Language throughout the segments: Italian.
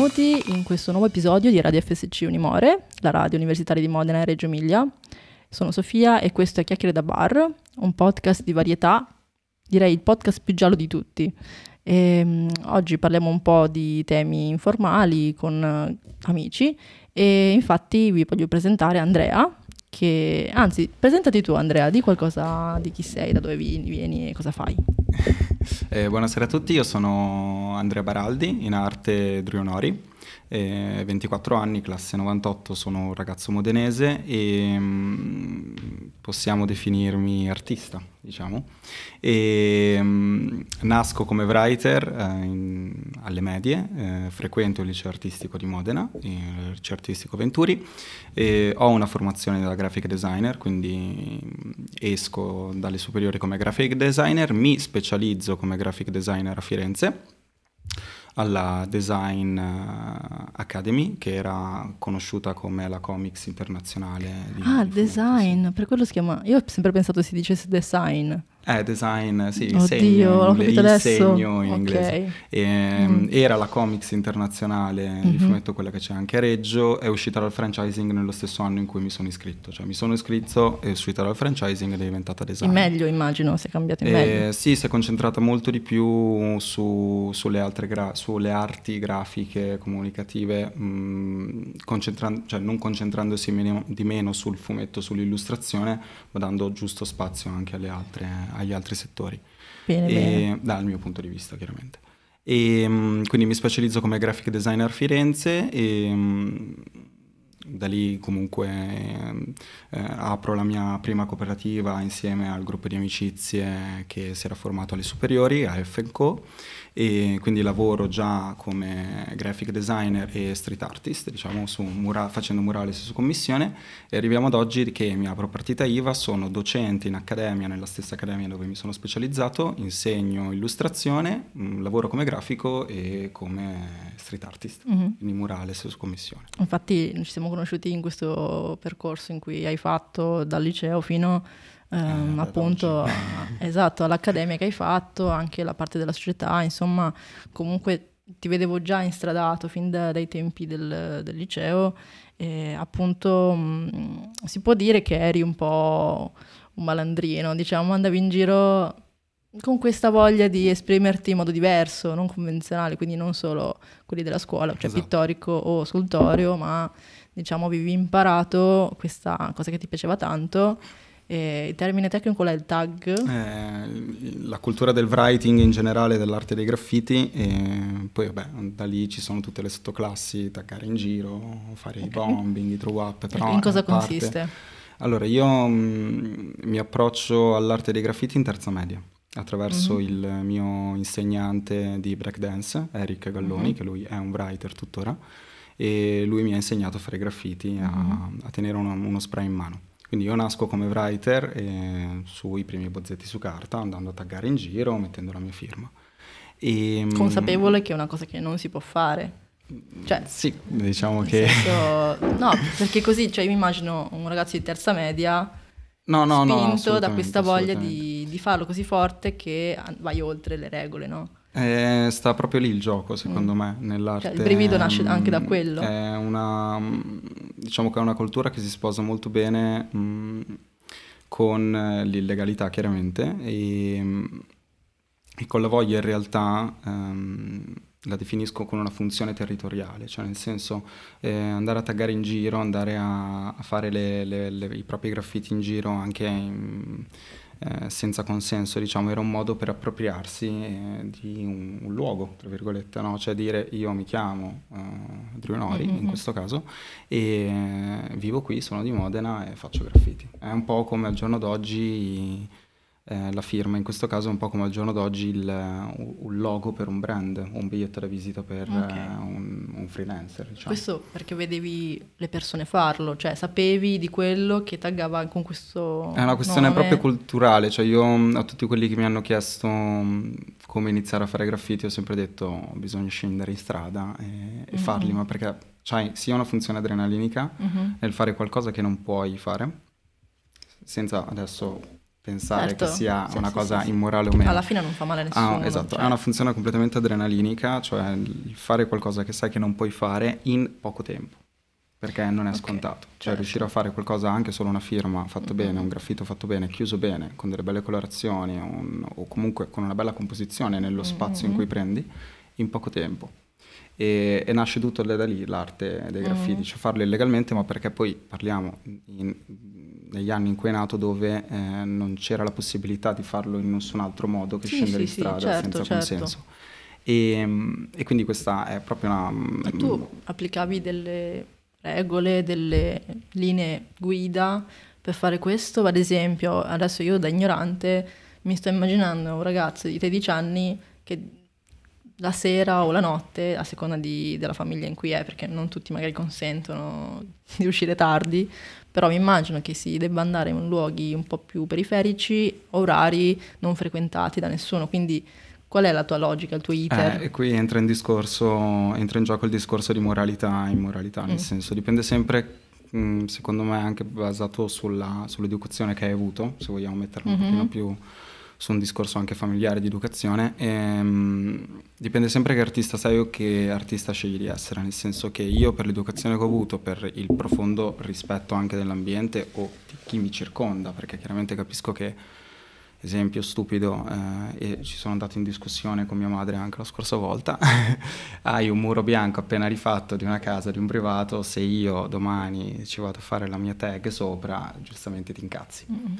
benvenuti in questo nuovo episodio di Radio FSC Unimore, la radio universitaria di Modena e Reggio Emilia. Sono Sofia e questo è Chiacchiere da Bar, un podcast di varietà, direi il podcast più giallo di tutti. E, ehm, oggi parliamo un po' di temi informali con eh, amici e infatti vi voglio presentare Andrea, che... Anzi, presentati tu Andrea, di qualcosa di chi sei, da dove vieni, e cosa fai. Eh, buonasera a tutti, io sono Andrea Baraldi, in arte Drionori eh, 24 anni, classe 98, sono un ragazzo modenese e mh, mm, possiamo definirmi artista, diciamo. E, mh, mm, nasco come writer eh, in, alle medie, eh, frequento il liceo artistico di Modena, il liceo artistico Venturi, ho una formazione da graphic designer, quindi mm, esco dalle superiori come graphic designer, mi specializzo come graphic designer a Firenze alla Design eh, Academy, che era conosciuta come la Comics Internazionale. ah, Design, per quello si chiama... Io ho sempre pensato si dicesse Design. Eh, design, sì, il Oddio, segno, in ingle- il segno in okay. inglese. E, ehm, mm. Era la Comics Internazionale, mm-hmm. il mhm. fumetto quella che c'è anche a Reggio, è uscita dal franchising nello stesso anno in cui mi sono iscritto. Cioè mi sono iscritto, è uscita dal franchising ed è diventata design. In meglio immagino, si è cambiata in e, eh, meglio. Sì, si è concentrata molto di più su, sulle, altre gra- sulle arti grafiche, comunicative, mh, mm, concentran- cioè non concentrandosi meno, di meno sul fumetto, sull'illustrazione, ma dando giusto spazio anche alle altre agli altri settori. Bene, e, bene. Dal mio punto di vista, chiaramente. E, ehm, quindi mi specializzo come graphic designer a Firenze e ehm, da lì comunque ehm, eh, apro la mia prima cooperativa insieme al gruppo di amicizie che si era formato alle superiori, a F&Co, e quindi lavoro già come graphic designer e street artist, diciamo, mura facendo murales su commissione, e arriviamo ad oggi che mi apro partita IVA, sono docente in accademia, nella stessa accademia dove mi sono specializzato, insegno illustrazione, mh, mm, lavoro come grafico e come street artist, mm-hmm. quindi murales su commissione. Infatti ci siamo conosciuti in questo percorso in cui hai fatto dal liceo fino ehm, ah, appunto a, esatto, all'accademia che hai fatto, anche la parte della società, insomma comunque ti vedevo già instradato fin da, dai tempi del, del liceo e appunto mh, mm, si può dire che eri un po' un malandrino, diciamo andavi in giro con questa voglia di esprimerti in modo diverso, non convenzionale, quindi non solo quelli della scuola, cioè esatto. pittorico o scultorio, ma diciamo, avevi imparato questa cosa che ti piaceva tanto. E il termine tecnico qual è il tag? Eh, la cultura del writing in generale, dell'arte dei graffiti, e poi vabbè, da lì ci sono tutte le sottoclassi, taggare in giro, fare okay. i bombing, i throw up. Però in cosa eh, consiste? Allora, io mh, mm, mi approccio all'arte dei graffiti in terza media attraverso mm-hmm. il mio insegnante di breakdance, Eric Galloni, mm-hmm. che lui è un writer tuttora e lui mi ha insegnato a fare graffiti, a, mm-hmm. a tenere uno, uno spray in mano. Quindi io nasco come writer eh, sui primi bozzetti su carta, andando a taggare in giro, mettendo la mia firma. E, ehm, Consapevole che è una cosa che non si può fare. Cioè, sì, diciamo che... Senso, no, perché così, cioè, io mi immagino un ragazzo di terza media no, no, spinto no, da questa voglia di, di, farlo così forte che vai oltre le regole, no? Eh, sta proprio lì il gioco, secondo mm. me, nell'arte. Cioè, il brivido nasce mm, anche da quello. È una, mm, diciamo che è una cultura che si sposa molto bene mh, mm, con eh, l'illegalità, chiaramente, e, e, con la voglia in realtà... Um, la definisco con una funzione territoriale, cioè nel senso eh, andare a taggare in giro, andare a, a fare le, le, le, i propri graffiti in giro anche in, eh, senza consenso, diciamo, era un modo per appropriarsi eh, di un, un, luogo, tra virgolette, no? cioè dire io mi chiamo eh, Drew Nori mm -hmm. in mm-hmm. questo caso e eh, vivo qui, sono di Modena e faccio graffiti. È un po' come al giorno d'oggi eh, la firma, in questo caso è un po' come al giorno d'oggi il, eh, un logo per un brand, un biglietto da visita per okay. uh, un, un, freelancer. Diciamo. Questo perché vedevi le persone farlo, cioè sapevi di quello che taggava con questo... È una questione nome. proprio culturale, cioè io mm, a tutti quelli che mi hanno chiesto mm, come iniziare a fare graffiti ho sempre detto bisogna scendere in strada e, e mm-hmm. farli, ma perché c'hai sia una funzione adrenalinica mm-hmm. nel fare qualcosa che non puoi fare, senza adesso pensare certo. che sia sì, una sì, cosa sì, immorale o meno. Alla fine non fa male a ah, nessuno. Ah, esatto, cioè... è una funzione completamente adrenalinica, cioè fare qualcosa che sai che non puoi fare in poco tempo, perché non è okay. scontato. Cioè certo. riuscire a fare qualcosa, anche solo una firma fatta mm-hmm. bene, un graffito fatto bene, chiuso bene, con delle belle colorazioni un, o comunque con una bella composizione nello mm-hmm. spazio mm-hmm. in cui prendi, in poco tempo. E, e, nasce tutto da lì l'arte dei graffiti, mm-hmm. cioè farlo illegalmente, ma perché poi parliamo in, in negli anni in cui è nato dove eh, non c'era la possibilità di farlo in nessun altro modo che sì, scendere sì, in strada sì, certo, senza certo. consenso. E, ehm, e, quindi questa è proprio una... E mm, tu applicavi delle regole, delle linee guida per fare questo? Ad esempio, adesso io da ignorante mi sto immaginando un ragazzo di 13 anni che la sera o la notte, a seconda di, della famiglia in cui è, perché non tutti magari consentono di uscire tardi, però mi immagino che si debba andare in luoghi un po' più periferici, orari non frequentati da nessuno, quindi qual è la tua logica, il tuo eh, iter? Eh, qui entra in, discorso, entra in gioco il discorso di moralità e immoralità, nel mm. senso dipende sempre mm, secondo me anche basato sulla, sull'educazione che hai avuto, se vogliamo metterla mm-hmm. un pochino più su un discorso anche familiare di educazione. E, ehm, dipende sempre che artista sei o che artista scegli di essere, nel senso che io per l'educazione che ho avuto, per il profondo rispetto anche dell'ambiente o di chi mi circonda, perché chiaramente capisco che, esempio stupido, eh, e ci sono andato in discussione con mia madre anche la scorsa volta, hai un muro bianco appena rifatto di una casa, di un privato, se io domani ci vado a fare la mia tag sopra, giustamente ti incazzi. Mm-hmm.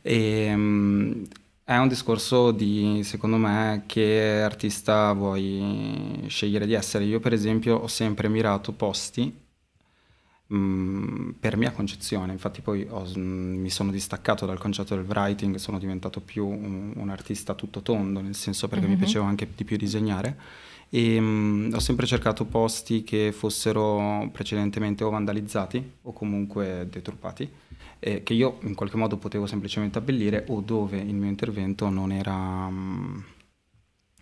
E, ehm, è un discorso di, secondo me, che artista vuoi scegliere di essere. Io, per esempio, ho sempre mirato posti mm, per mia concezione, infatti poi ho, mi sono distaccato dal concetto del writing, sono diventato più un, un artista tutto tondo, nel senso perché mm -hmm. mi mhm. piaceva anche di più disegnare e mh, mm, ho sempre cercato posti che fossero precedentemente o vandalizzati o comunque deturpati, eh, che io in qualche modo potevo semplicemente abbellire o dove il mio intervento non era, mh,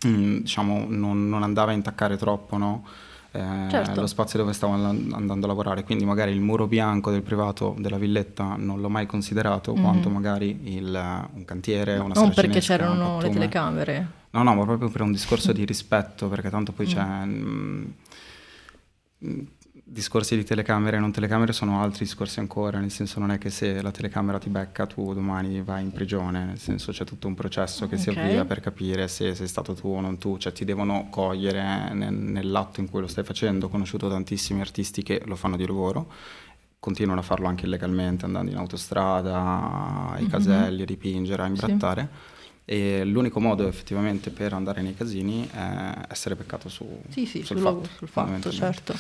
mm, mm, diciamo, non, non andava a intaccare troppo, no? eh, certo. lo spazio dove stavo andando a lavorare, quindi magari il muro bianco del privato della villetta non l'ho mai considerato mm-hmm. quanto magari il, un cantiere, una Non perché c'erano le telecamere. No, no, ma proprio per un discorso di rispetto, perché tanto poi mm. c'è... Mh, mm, discorsi di telecamere e non telecamere sono altri discorsi ancora, nel senso non è che se la telecamera ti becca tu domani vai in prigione, nel senso c'è tutto un processo che okay. si avvia per capire se sei stato tu o non tu, cioè ti devono cogliere nel, nell'atto in cui lo stai facendo, ho conosciuto tantissimi artisti che lo fanno di lavoro continuano a farlo anche illegalmente andando in autostrada, ai mm -hmm. caselli, a dipingere, a imbrattare. Sì e l'unico modo effettivamente per andare nei casini è essere peccato su, sì, sì, sul, sul, fatto, sul fatto certo.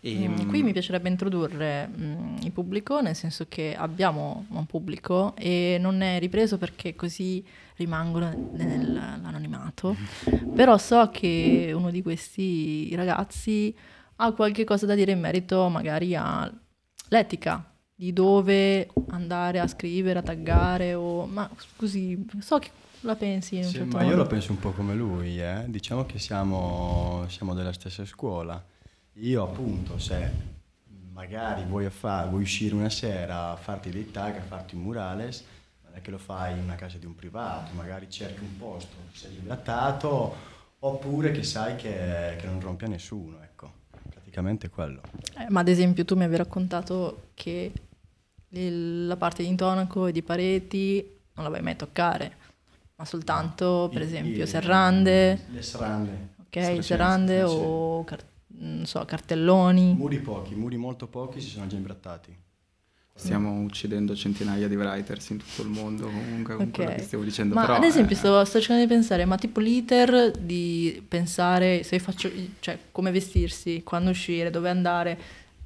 E, ehm, mm, qui mi piacerebbe introdurre mh, mm, il pubblico, nel senso che abbiamo un pubblico e non è ripreso perché così rimangono nell'anonimato, però so che uno di questi ragazzi ha qualche cosa da dire in merito magari all'etica di dove andare a scrivere, a taggare o... ma scusi, so che la pensi? Sì, certo ma modo. io la penso un po' come lui, eh? diciamo che siamo, siamo, della stessa scuola. Io appunto se magari vuoi, far, vuoi uscire una sera a farti dei tag, a farti un murales, non è che lo fai in una casa di un privato, magari cerchi un posto, sei libertato, oppure che sai che, che non rompi a nessuno, ecco, praticamente quello. Eh, ma ad esempio tu mi avevi raccontato che il, la parte di intonaco e di pareti non la vai mai toccare ma soltanto no. Ah, per I, esempio i, serrande. Le serrande. Ok, serrande o car- so, cartelloni. Muri pochi, muri molto pochi si sono già imbrattati. Stiamo uccidendo centinaia di writers in tutto il mondo, comunque con okay. quello che stiamo dicendo. Ma Però, ad esempio eh, sto, sto, cercando di pensare, ma tipo l'iter di pensare se faccio, cioè, come vestirsi, quando uscire, dove andare,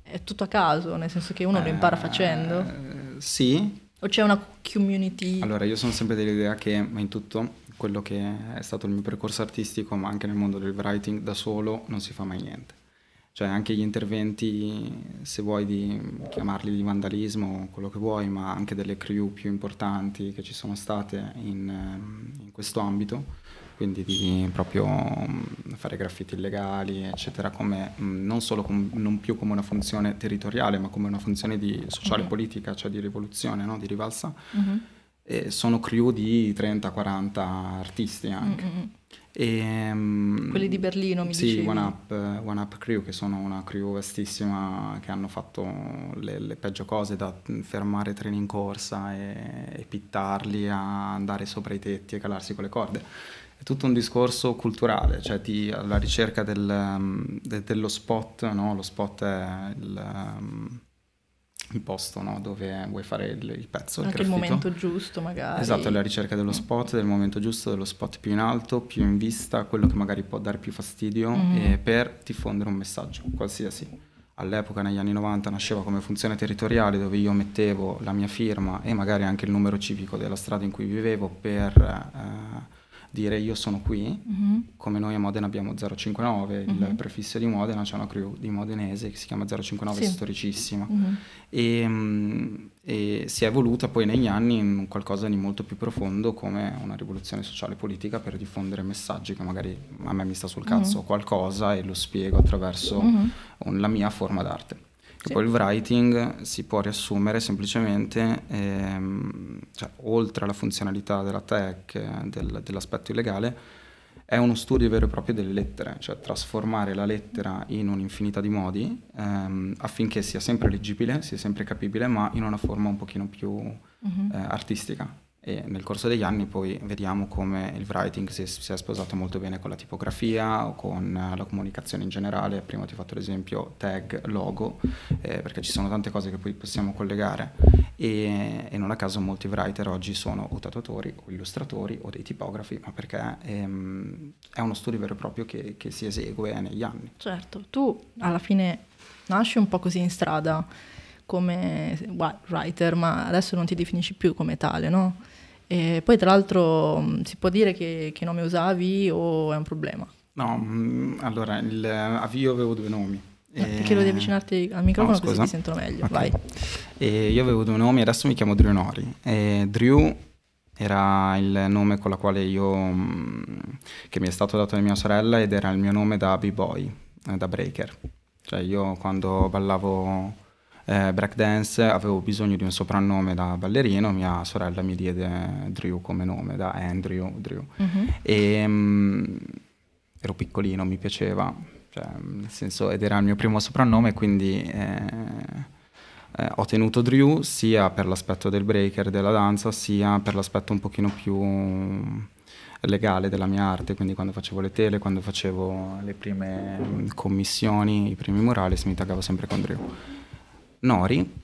è tutto a caso, nel senso che uno eh, lo impara eh, facendo. Sì, o c'è una community? Allora, io sono sempre dell'idea che in tutto quello che è stato il mio percorso artistico, ma anche nel mondo del writing, da solo non si fa mai niente. Cioè anche gli interventi, se vuoi di chiamarli di vandalismo, quello che vuoi, ma anche delle crew più importanti che ci sono state in, ehm, in questo ambito, quindi di proprio mm, fare graffiti illegali, eccetera, come, mm, non solo com, non più come una funzione territoriale, ma come una funzione di sociale politica, cioè di rivoluzione, no? di rivalsa. Mm-hmm. E sono crew di 30-40 artisti anche. Mm-hmm. E, um, Quelli di Berlino, mi sì, dicevi? Sì, One Up, One Up Crew, che sono una crew vastissima, che hanno fatto le, le peggio cose, da fermare treni in corsa e, e, pittarli a andare sopra i tetti e calarsi con le corde è tutto un discorso culturale, cioè ti, alla ricerca del, um, de, dello spot, no? lo spot è il, um, il posto no? dove vuoi fare il, il pezzo. Il Anche graffito. il momento giusto magari. Esatto, la ricerca dello spot, del momento giusto, dello spot più in alto, più in vista, quello che magari può dare più fastidio mm. per diffondere un messaggio, qualsiasi. All'epoca, negli anni 90, nasceva come funzione territoriale dove io mettevo la mia firma e magari anche il numero civico della strada in cui vivevo per eh, dire io sono qui, mm-hmm. come noi a Modena abbiamo 059, mm-hmm. il prefisso di Modena, c'è una crew di modenese che si chiama 059, sì. storicissima, mm-hmm. e, mm, e, si è evoluta poi negli anni in qualcosa di molto più profondo come una rivoluzione sociale e politica per diffondere messaggi che magari a me mi sta sul mm-hmm. cazzo qualcosa e lo spiego attraverso mm-hmm. un, la mia forma d'arte. Sì. Poi il writing si può riassumere semplicemente, ehm, cioè, oltre alla funzionalità della tech, del, dell'aspetto illegale, è uno studio vero e proprio delle lettere, cioè trasformare la lettera in un'infinità di modi ehm, affinché sia sempre leggibile, sia sempre capibile, ma in una forma un pochino più uh-huh. eh, artistica. E nel corso degli anni poi vediamo come il writing si, si è sposato molto bene con la tipografia o con eh, la comunicazione in generale. Prima ti ho fatto l'esempio tag, logo, eh, perché ci sono tante cose che poi possiamo collegare e, e, non a caso molti writer oggi sono o tatuatori o illustratori o dei tipografi, ma perché ehm, è uno studio vero e proprio che, che si esegue negli anni. Certo, tu alla fine nasci un po' così in strada come writer, ma adesso non ti definisci più come tale, no? E poi tra l'altro mm, si può dire che, che nome usavi o è un problema? No, mm, allora, il, a avevo due nomi. No, eh, e... Perché devi avvicinarti al microfono no, così ti sento meglio, okay. vai. E io avevo due nomi, adesso mi chiamo Drew Nori. E Drew era il nome con la quale io, mm, che mi è stato dato da mia sorella ed era il mio nome da b-boy, eh, da breaker. Cioè io quando ballavo eh, breakdance, avevo bisogno di un soprannome da ballerino, mia sorella mi diede Drew come nome, da Andrew Drew. Mm-hmm. Ehm, e, mh, ero piccolino, mi piaceva, cioè, nel senso, ed era il mio primo soprannome, quindi... Eh, eh, ho tenuto Drew sia per l'aspetto del breaker, della danza, sia per l'aspetto un pochino più legale della mia arte, quindi quando facevo le tele, quando facevo le prime commissioni, i primi murales, mi taggavo sempre con Drew. Nori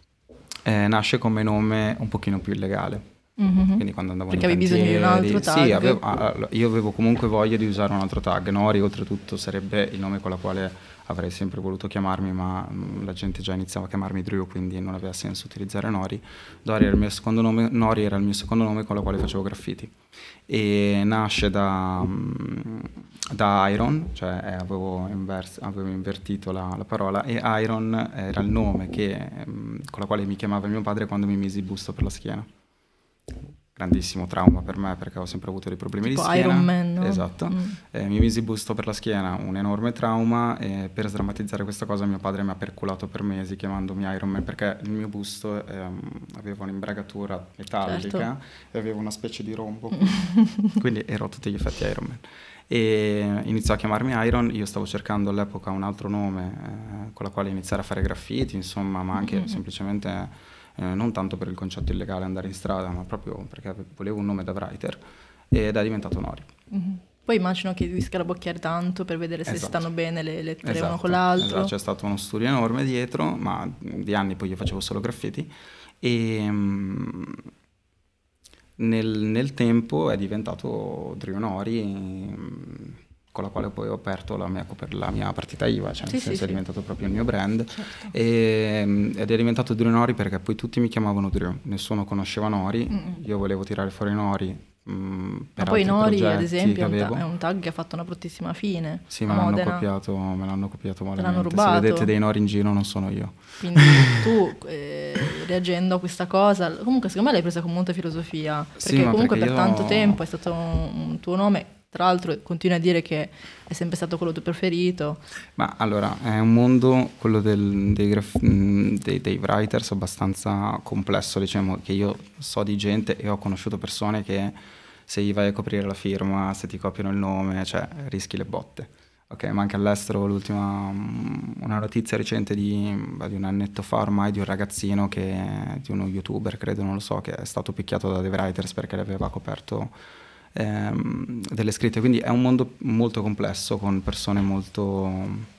eh, nasce come nome un pochino più illegale. Mm-hmm. Quindi quando andavo Perché avevi bisogno di un altro tag? Sì, avevo, ah, ah, io avevo comunque voglia di usare un altro tag. Nori, oltretutto, sarebbe il nome con la quale avrei sempre voluto chiamarmi, ma mm, la gente già iniziava a chiamarmi Drew, quindi non aveva senso utilizzare Nori. Dori era il mio secondo nome, Nori era il mio secondo nome con la quale facevo graffiti. E nasce da, mm, da Iron, cioè eh, avevo, invers- avevo, invertito la, la, parola, e Iron era il nome che, mm, con la quale mi chiamava mio padre quando mi misi il busto per la schiena grandissimo trauma per me perché ho sempre avuto dei problemi tipo di schiena. Iron Man, no? Esatto. Mm. Eh, mi misi busto per la schiena, un enorme trauma e per sdrammatizzare questa cosa mio padre mi ha perculato per mesi chiamandomi Iron Man perché il mio busto ehm, aveva un'imbregatura metallica certo. e aveva una specie di rombo, mm. quindi ero a tutti gli effetti Iron Man. E iniziò a chiamarmi Iron, io stavo cercando all'epoca un altro nome eh, con la quale iniziare a fare graffiti, insomma, ma anche mm. semplicemente eh, non tanto per il concetto illegale andare in strada, ma proprio perché volevo un nome da writer, ed è diventato Nori. Mm-hmm. Poi immagino che devi scarabocchiare tanto per vedere se esatto. stanno bene le lettere esatto, uno con l'altro. Esatto, c'è stato uno studio enorme dietro, ma di anni poi io facevo solo graffiti, e... Mm, nel, nel, tempo è diventato Drio Drionori mm, con la quale poi ho aperto la mia, la mia partita IVA, cioè sì, nel senso sì, è diventato proprio il mio brand certo. e, ehm, ed è diventato Drio Nori perché poi tutti mi chiamavano Drio, nessuno conosceva Nori, Mm-mm. io volevo tirare fuori Nori mm, ma poi Nori, ad esempio, è un, tag che ha fatto una bruttissima fine. Sì, me l'hanno copiato, me l'hanno copiato male. rubato. Se vedete dei Nori in giro non sono io. Quindi tu, eh, reagendo a questa cosa, comunque secondo me l'hai presa con molta filosofia, perché sì, comunque perché per io... tanto tempo è stato un, un tuo nome tra l'altro continui a dire che è sempre stato quello tuo preferito. Ma allora, è un mondo, quello del, dei, graf- mm, dei, dei, writers, abbastanza complesso, diciamo, che io so di gente e ho conosciuto persone che se gli vai a coprire la firma, se ti copiano il nome, cioè rischi le botte. Ok, ma anche all'estero l'ultima, mm, una notizia recente di, di, un annetto fa ormai di un ragazzino che, di uno youtuber credo, non lo so, che è stato picchiato da dei writers perché le aveva coperto ehm, delle scritte, quindi è un mondo molto complesso con persone molto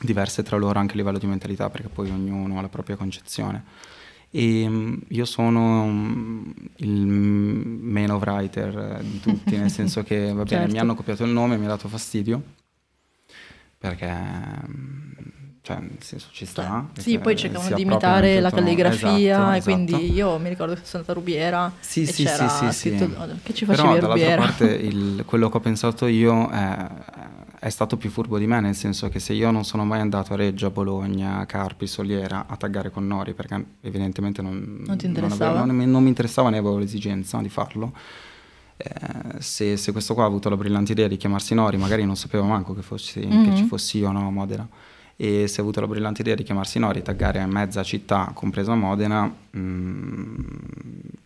diverse tra loro anche a livello di mentalità perché poi ognuno ha la propria concezione. E mm, io sono mm, il meno writer eh, di tutti, nel senso che va bene, certo. mi hanno copiato il nome, mi ha dato fastidio perché mm, cioè nel senso ci sta. Cioè, sì, poi cercavano di imitare la calligrafia esatto, e quindi esatto. io mi ricordo che sono andata a Rubiera sì, sì, sì, sì, sì. che ci facevi Però, a Rubiera? parte il, quello che ho pensato io è, è, stato più furbo di me, nel senso che se io non sono mai andato a Reggio, Bologna, Carpi, Soliera a taggare con Nori, perché evidentemente non, non, interessava. non, avevo, non mi interessava ne avevo l'esigenza di farlo, eh, se, se, questo qua ha avuto la brillante idea di chiamarsi Nori, magari non sapeva manco che, fossi, mm -hmm. che mm-hmm. ci fossi io, no, Modena e si è avuto la brillante idea di chiamarsi Nori, taggare mezza città, compresa Modena, mh, mm,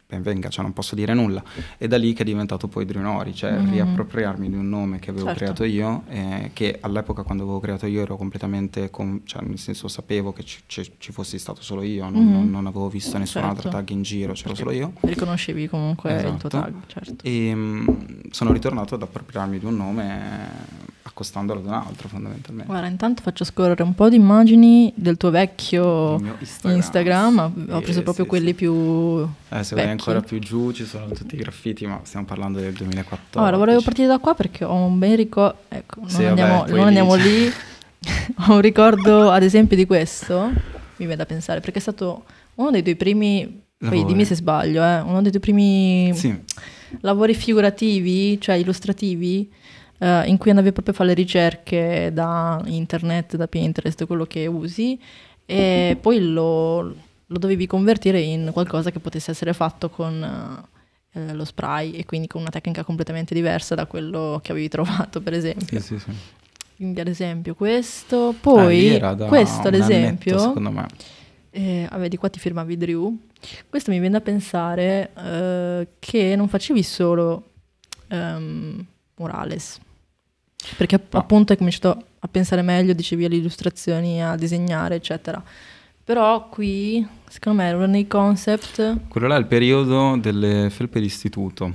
ben venga, cioè non posso dire nulla. È da lì che è diventato poi Drew Nori, cioè mm-hmm. riappropriarmi di un nome che avevo certo. creato io, eh, che all'epoca quando avevo creato io ero completamente, con, cioè nel senso sapevo che ci, ci, ci fossi stato solo io, non, mm-hmm. non avevo visto nessun'altra certo. tag in giro, c'ero Perché solo io. Riconoscevi comunque esatto. il tuo esatto. tag, certo. E ehm, mh, sono ritornato ad appropriarmi di un nome accostandolo ad un altro fondamentalmente. Guarda, intanto faccio scorrere un po' di immagini del tuo vecchio Instagram, Instagram. Sì, ho preso proprio sì, quelli sì. più... Eh, se vai ancora più giù ci sono tutti i graffiti, ma stiamo parlando del 2014. Allora, volevo partire da qua perché ho un ben ricordo... Ecco, non, vabbè, andiamo, non andiamo lì. ho un ricordo, ad esempio, di questo, mi viene da pensare, perché è stato uno dei tuoi primi... Lavori. Poi dimmi se sbaglio, eh, uno dei tuoi primi lavori figurativi, cioè illustrativi, eh, in cui andavi proprio a fare le ricerche da internet, da Pinterest, quello che usi, e poi lo, lo dovevi convertire in qualcosa che potesse essere fatto con eh, lo spray e quindi con una tecnica completamente diversa da quello che avevi trovato, per esempio. Sì, sì, sì. Quindi ad esempio questo, ah, poi ah, questo ad esempio... Annetto, secondo me. Eh, ah, vabbè, qua ti firmavi Drew. Questo mi viene da pensare eh, che non facevi solo um, Morales, perché no. appunto hai cominciato a pensare meglio, dicevi alle illustrazioni, a disegnare, eccetera. Però qui, secondo me, erano nei concept... Quello là è il periodo delle felpe d'istituto,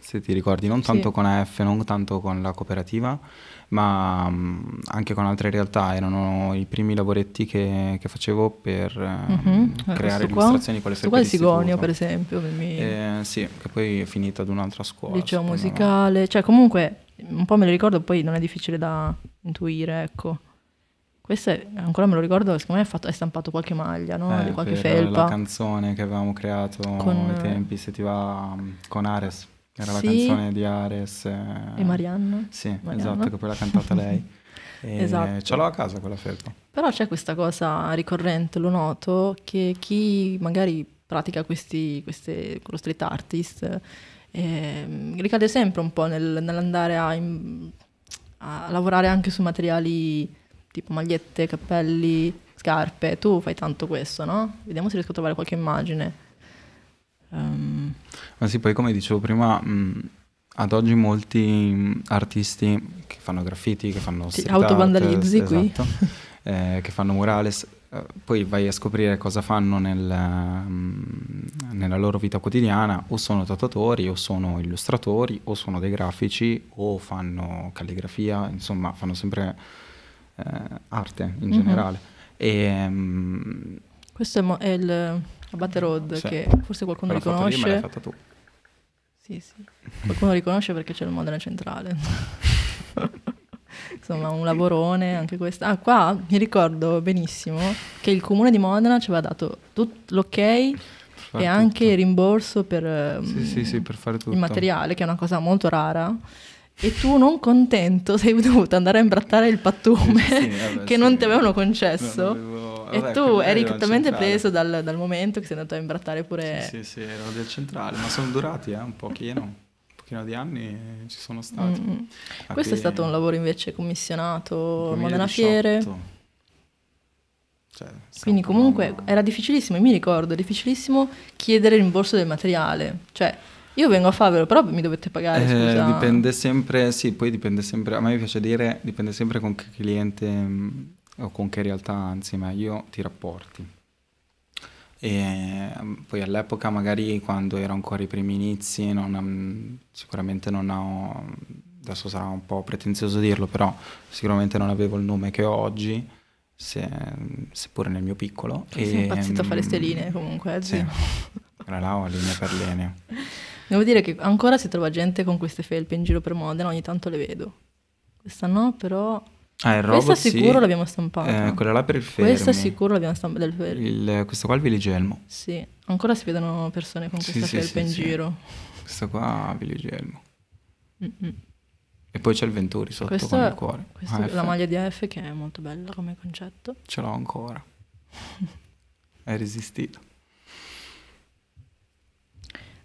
se ti ricordi, non tanto sì. con AF, non tanto con la cooperativa, ma mm, anche con altre realtà. Erano i primi lavoretti che, che facevo per uh ehm, mhm. eh, -huh. creare illustrazioni con le felpe d'istituto. qua è Sigonio, per esempio. Per eh, sì, che poi è finita ad un'altra scuola. Liceo musicale, me. cioè comunque un po' me lo ricordo, poi non è difficile da intuire, ecco. Questo è, ancora me lo ricordo, secondo me è, fatto, è stampato qualche maglia, no? Eh, di qualche felpa. La canzone che avevamo creato con... ai eh, tempi, se ti va, mm, con Ares. Era sì. la canzone di Ares. Eh... E Marianna. Sì, Marianna. esatto, che poi l'ha cantata lei. E esatto. Ce l'ho a casa quella felpa. Però c'è questa cosa ricorrente, lo noto, che chi magari pratica questi, queste, lo street artist eh, ricade sempre un po' nel, nell'andare a, a, lavorare anche su materiali tipo magliette, cappelli, scarpe. Tu fai tanto questo, no? Vediamo se riesco a trovare qualche immagine. Um. Ma sì, poi come dicevo prima... Mh ad oggi molti artisti che fanno graffiti, che fanno street Ti autovandalizzi art, esatto, eh, che fanno murales, eh, poi vai a scoprire cosa fanno nel, mm, nella loro vita quotidiana, o sono tatuatori, o sono illustratori, o sono dei grafici, o fanno calligrafia, insomma fanno sempre eh, arte in mm-hmm. generale. E, mm, Questo è, mo- è il Abate Road sì. che forse qualcuno riconosce. Foto lì me l'hai fatta tu. Sì, sì. Qualcuno riconosce perché c'è il modello centrale. insomma un lavorone anche questo. Ah, qua mi ricordo benissimo che il comune di Modena ci aveva dato tutto l'ok e anche tutto. il rimborso per, ehm, sì, sì, sì, per il materiale, che è una cosa molto rara. E tu, non contento, sei dovuto andare a imbrattare il pattume vabbè, che non ti avevano concesso. vabbè, e tu eri totalmente preso dal, dal, momento che sei andato a imbrattare pure. Sì, sì, erano del centrale, ma sono durati eh, un pochino trentina di anni ci sono stati. Mm-hmm. Questo è stato un lavoro invece commissionato a Modena Fiere. Cioè, Quindi comunque una... era difficilissimo, mi ricordo, difficilissimo chiedere il rimborso del materiale. Cioè, io vengo a farvelo, però mi dovete pagare. Eh, dipende sempre, sì, poi dipende sempre, a me piace dire, dipende sempre con che cliente mm, o con che realtà, anzi, ma io ti rapporti. E mm, poi all'epoca, magari quando ero ancora ai primi inizi, non, mm, sicuramente non ho. Mm, adesso sarà un po' pretenzioso dirlo, però sicuramente non avevo il nome che ho oggi, se, seppure nel mio piccolo. Sei impazzito a fare stelline comunque. Eh, sì, era là linea per linea. Devo dire che ancora si trova gente con queste felpe in giro per Modena, ogni tanto le vedo. Questa no, però Ah, il robot, Questa sicuro sì. l'abbiamo stampata. Eh, quella là per il fermo. Questa sicuro l'abbiamo stampata del fermo. Il, questa qua è il Viligelmo. Sì, ancora si vedono persone con questa sì, felpa in giro. Questo qua è Viligelmo. Mm-mm. E poi c'è il Venturi sotto questo con il cuore. Questa ah, è la maglia di AF che è molto bella come concetto. Ce l'ho ancora. è resistito.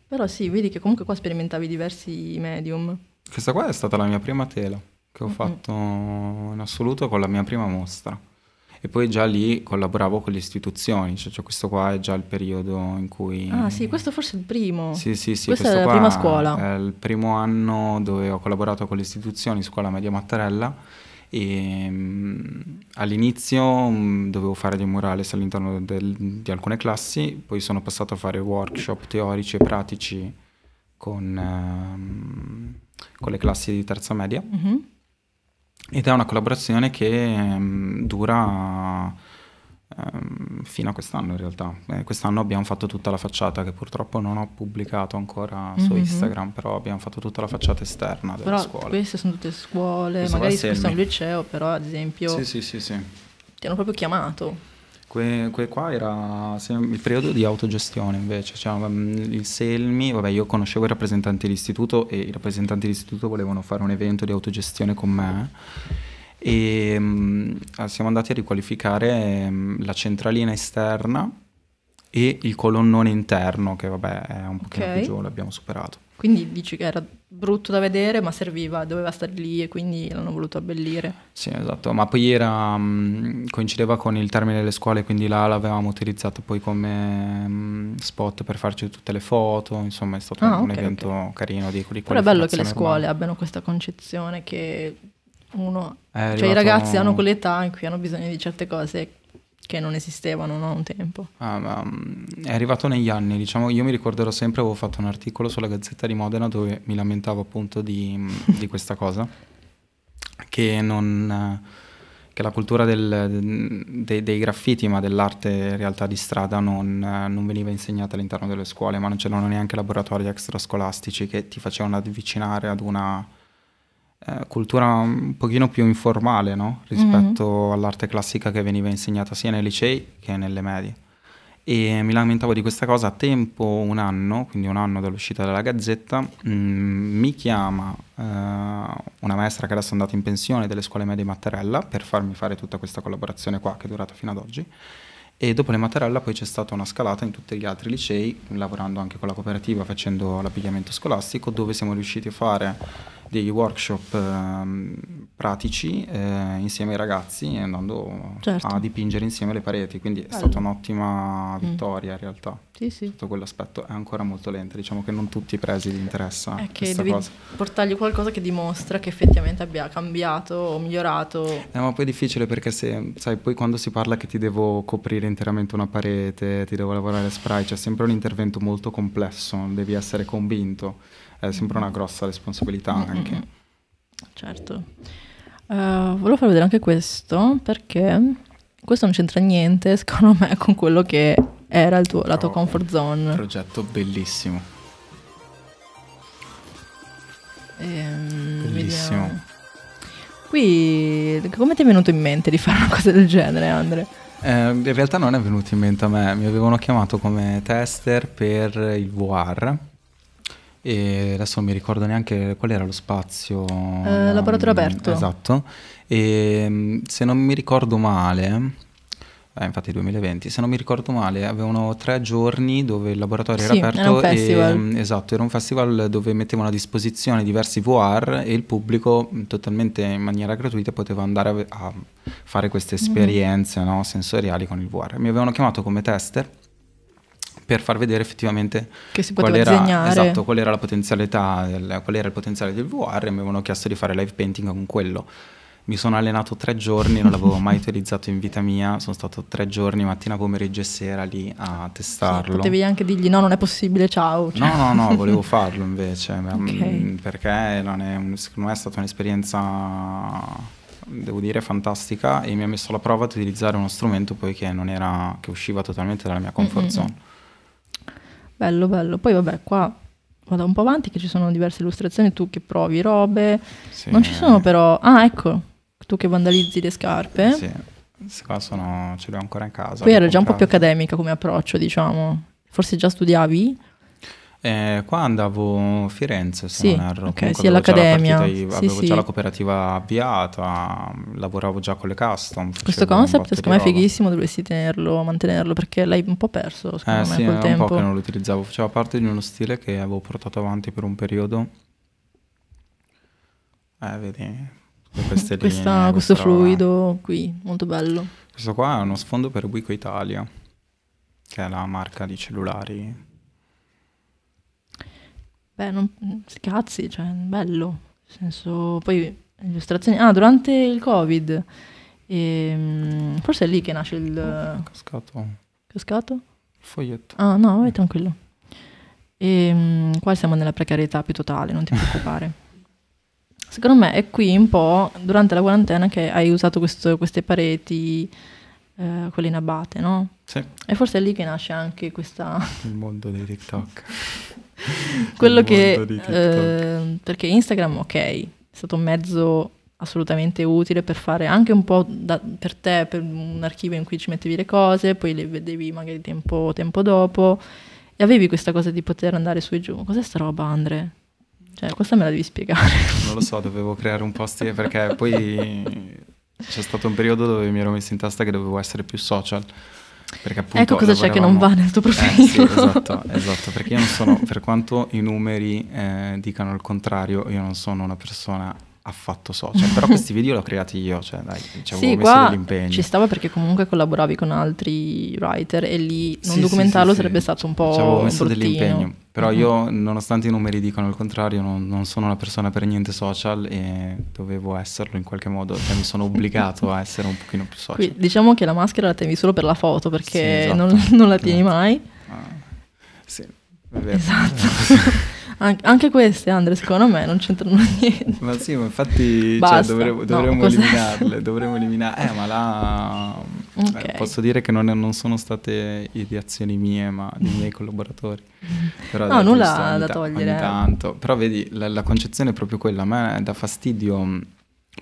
Però sì, vedi che comunque qua sperimentavi diversi medium. Questa qua è stata la mia prima tela che ho mm-hmm. fatto in assoluto con la mia prima mostra. E poi già lì collaboravo con le istituzioni, cioè, cioè questo qua è già il periodo in cui... Ah sì, questo forse è il primo. Sì, sì, sì. Questa è la prima scuola. È il primo anno dove ho collaborato con le istituzioni, scuola media Mattarella, e um, all'inizio um, dovevo fare dei murales all'interno del, di alcune classi, poi sono passato a fare workshop teorici e pratici con, um, con le classi di terza media. Mm-hmm ed è una collaborazione che um, dura um, fino a quest'anno in realtà. Eh, quest'anno abbiamo fatto tutta la facciata che purtroppo non ho pubblicato ancora mm -hmm. su mm-hmm. Instagram, però abbiamo fatto tutta la facciata esterna della però scuola. Queste sono tutte scuole, Questa magari questo è un liceo, però ad esempio... Sì, sì, sì, sì. Ti hanno proprio chiamato. Que, que qua era il periodo di autogestione invece, cioè, mm, il Selmi, vabbè io conoscevo i rappresentanti dell'istituto e i rappresentanti dell'istituto volevano fare un evento di autogestione con me e mm, siamo andati a riqualificare mm, la centralina esterna e il colonnone interno che vabbè è un pochino okay. più giù, l'abbiamo superato. Quindi dici che era brutto da vedere ma serviva, doveva stare lì e quindi l'hanno voluto abbellire. Sì esatto, ma poi era, mh, mm, coincideva con il termine delle scuole quindi là l'avevamo utilizzato poi come mh, mm, spot per farci tutte le foto, insomma è stato ah, un, okay, un evento okay. carino di, di Però è bello che le scuole urbana. abbiano questa concezione che uno, cioè i ragazzi hanno quell'età in cui hanno bisogno di certe cose che non esistevano no, un tempo. Ah, mm, è arrivato negli anni, diciamo, io mi ricorderò sempre, avevo fatto un articolo sulla Gazzetta di Modena dove mi lamentavo appunto di, mm, di questa cosa, che, non, eh, che la cultura del, mm, de, dei graffiti, ma dell'arte in realtà di strada, non, eh, non veniva insegnata all'interno delle scuole, ma non c'erano neanche laboratori extrascolastici che ti facevano avvicinare ad una eh, cultura un pochino più informale no? Mhm. rispetto mm-hmm. all'arte classica che veniva insegnata sia nei licei che nelle medie. E mi lamentavo di questa cosa a tempo, un anno, quindi un anno dall'uscita della gazzetta, mh, mm, mi chiama eh, una maestra che adesso è andata in pensione delle scuole medie Mattarella per farmi fare tutta questa collaborazione qua che è durata fino ad oggi e dopo le Mattarella poi c'è stata una scalata in tutti gli altri licei, lavorando anche con la cooperativa, facendo l'abbigliamento scolastico, dove siamo riusciti a fare dei workshop eh, pratici eh, insieme ai ragazzi andando certo. a dipingere insieme le pareti, quindi è stata un'ottima mm. vittoria mm. in realtà. Sì, sì. Tutto quell'aspetto è ancora molto lento, diciamo che non tutti i presi gli interessa. È che devi cosa. portargli qualcosa che dimostra che effettivamente abbia cambiato o migliorato. Eh, ma poi è difficile perché se, sai, poi quando si parla che ti devo coprire ripulire interamente una parete, ti devo lavorare spray, c'è cioè sempre un intervento molto complesso, devi essere convinto, è sempre una grossa responsabilità anche. Certo. Uh, volevo far vedere anche questo perché questo non c'entra niente, secondo me, con quello che era tuo, la tua oh, comfort zone. Progetto bellissimo. Ehm, bellissimo. Vediamo. Qui, come ti è venuto in mente di fare una cosa del genere, Andre? Eh, in realtà non è venuto in mente a me, mi avevano chiamato come tester per il VR e adesso non mi ricordo neanche qual era lo spazio. Eh, laboratorio um, aperto. Esatto. E mm, se non mi ricordo male, eh, infatti 2020, se non mi ricordo male, avevano tre giorni dove il laboratorio sì, era aperto. Era un e, mm, esatto, era un festival dove mettevano a disposizione diversi VR e il pubblico mm, totalmente in maniera gratuita poteva andare a, a fare queste mhm. esperienze mm no, sensoriali con il VR. Mi avevano chiamato come tester per far vedere effettivamente qual era, esatto, qual era, la potenzialità, qual era il potenziale del VR e mi avevano chiesto di fare live painting con quello mi sono allenato tre giorni, non l'avevo mai utilizzato in vita mia, sono stato tre giorni, mattina, pomeriggio e sera lì a testarlo. Sì, potevi anche dirgli no, non è possibile, ciao. Cioè. No, no, no, volevo farlo invece, okay. Mm, perché è, secondo me è stata un'esperienza, devo dire, fantastica e mi ha messo alla prova ad utilizzare uno strumento poiché non era, che usciva totalmente dalla mia mm, mm, comfort zone. Bello, bello. Poi vabbè, qua vado un po' avanti che ci sono diverse illustrazioni, tu che provi robe. Sì. Non ci sono però... Ah, ecco tu che vandalizzi le scarpe. Sì, queste qua sono, ce le ho ancora in casa. Qui era già un po' più accademica come approccio, diciamo. Forse già studiavi? Eh, qua andavo a Firenze, se sì, non erro. Ok, sì, all'Accademia. Partita, avevo sì, già la cooperativa avviata, lavoravo già con le custom. Questo concept secondo me è fighissimo, dovresti tenerlo, mantenerlo, perché l'hai un po' perso, secondo eh, me, sì, col tempo. un po' che non lo utilizzavo. Faceva parte di uno stile che avevo portato avanti per un periodo. Eh, vedi, questa, linee, questo questa... fluido qui, molto bello. Questo qua è uno sfondo per Wico Italia, che è la marca di cellulari. Beh, non, cazzi, cioè, bello. Nel senso, poi illustrazioni. Ah, durante il Covid, ehm, forse è lì che nasce il. Oh, cascato. Cascato? Foglietto. Ah, no, vai tranquillo. E, ehm, qua siamo nella precarietà più totale, non ti preoccupare. Secondo me è qui un po' durante la quarantena che hai usato questo, queste pareti, eh, quelle in abate, no? Sì. E forse è lì che nasce anche questa... Il mondo dei TikTok. Quello che... TikTok. Eh, perché Instagram, ok, è stato un mezzo assolutamente utile per fare anche un po' da, per te, per un archivio in cui ci mettevi le cose, poi le vedevi magari tempo, tempo dopo e avevi questa cosa di poter andare su e giù. Cos'è sta roba, Andre? Cioè, questa me la devi spiegare. Non lo so, dovevo creare un post perché poi c'è stato un periodo dove mi ero messo in testa che dovevo essere più social. Perché appunto ecco cosa lavoravamo... c'è che non va nel tuo profilo. Eh, sì, esatto, esatto, perché io non sono, per quanto i numeri eh, dicano il contrario, io non sono una persona affatto social, però questi video li ho creati io, cioè dai, ci avevo sì, messo dell'impegno. Ci stava perché comunque collaboravi con altri writer e lì non sì, documentarlo sì, sarebbe stato un po' Ci avevo messo bruttino. dell'impegno. Però mm-hmm. io, nonostante i numeri dicano il contrario, non, non, sono una persona per niente social e dovevo esserlo in qualche modo, cioè mi sono obbligato a essere un pochino più social. Quindi, diciamo che la maschera la temi solo per la foto, perché sì, esatto. non, non, la tieni mai. Ah. Sì, è Esatto. An- anche queste, Andre, secondo me non c'entrano niente. Ma sì, ma infatti cioè, dovremmo, no, eliminarle, dovremmo eliminarle Eh, ma là eh, okay. Eh, posso dire che non, non, sono state ideazioni mie, ma dei miei collaboratori. Mm. Però no, nulla da togliere. Ogni eh. tanto. Però vedi, la, la, concezione è proprio quella. A me dà fastidio mm,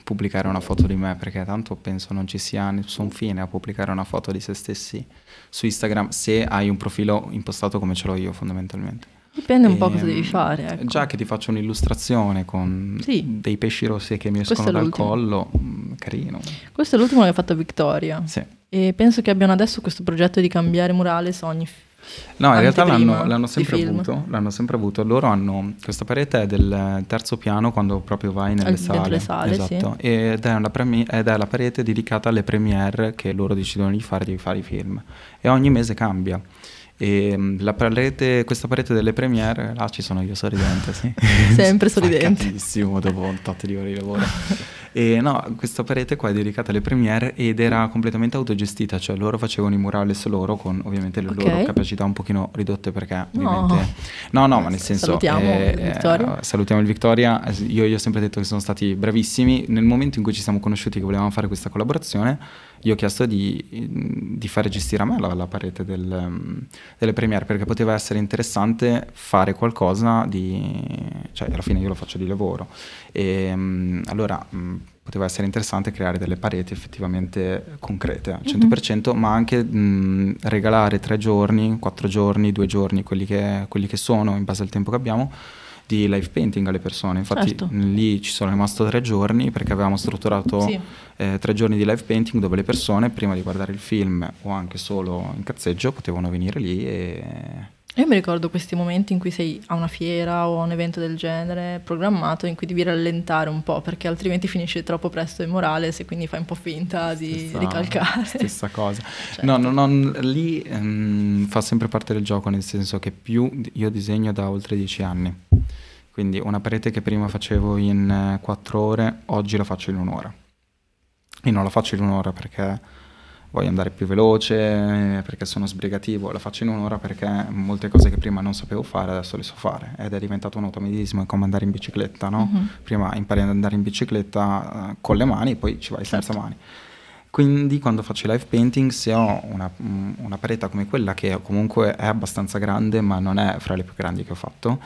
pubblicare una foto di me, perché tanto penso non ci sia nessun fine a pubblicare una foto di se stessi su Instagram se hai un profilo impostato come ce l'ho io fondamentalmente. Dipende un e, po' cosa ehm, devi fare. Ecco. Già che ti faccio un'illustrazione con sì. dei pesci rossi che mi escono dal collo, mm, carino. Questo è l'ultimo che ha fatto Vittoria. Sì. E penso che abbiano adesso questo progetto di cambiare murale ogni No, in realtà l'hanno, l'hanno, sempre avuto, l'hanno, sempre avuto, Loro hanno questa parete è del terzo piano quando proprio vai nelle Al, sale. Le sale esatto. Sì. Ed, è premi- ed, è la parete dedicata alle premiere che loro decidono di fare, di fare i film. E ogni mese cambia. E mm, parete, questa parete delle premiere, là ci sono io sorridente, sì. Sempre sorridente. Tantissimo dopo un tot di ore di lavoro. e no, questa parete qua è dedicata alle premiere ed era completamente autogestita, cioè loro facevano i murales loro con ovviamente le okay. loro capacità un pochino ridotte perché ovviamente... No, no, no ma nel senso... Salutiamo eh, il Vittoria. Eh, salutiamo il Victoria, io, io ho sempre detto che sono stati bravissimi. Nel momento in cui ci siamo conosciuti che volevamo fare questa collaborazione gli ho chiesto di, di fare gestire a me la, la parete del, delle premiere perché poteva essere interessante fare qualcosa di... cioè alla fine io lo faccio di lavoro e mm, allora mm, poteva essere interessante creare delle pareti effettivamente concrete al 100%, mm-hmm. ma anche mh, mm, regalare tre giorni, quattro giorni, due giorni, quelli che, quelli che sono in base al tempo che abbiamo di live painting alle persone. Infatti certo. lì ci sono rimasto tre giorni perché avevamo strutturato sì. eh, tre giorni di live painting dove le persone prima di guardare il film o anche solo in cazzeggio potevano venire lì e... Io mi ricordo questi momenti in cui sei a una fiera o a un evento del genere programmato in cui devi rallentare un po' perché altrimenti finisci troppo presto in morale se quindi fai un po' finta di stessa, ricalcare. Stessa cosa. Certo. No, no, no, lì um, fa sempre parte del gioco nel senso che più io disegno da oltre dieci anni. Quindi una parete che prima facevo in 4 eh, ore, oggi la faccio in un'ora. E non la faccio in un'ora perché voglio andare più veloce, eh, perché sono sbrigativo, la faccio in un'ora perché molte cose che prima non sapevo fare adesso le so fare ed è diventato un automatismo, è come andare in bicicletta, no? Uh-huh. Prima impari ad andare in bicicletta eh, con le mani, e poi ci vai certo. senza mani. Quindi quando faccio live painting, se ho una, una parete come quella che comunque è abbastanza grande, ma non è fra le più grandi che ho fatto,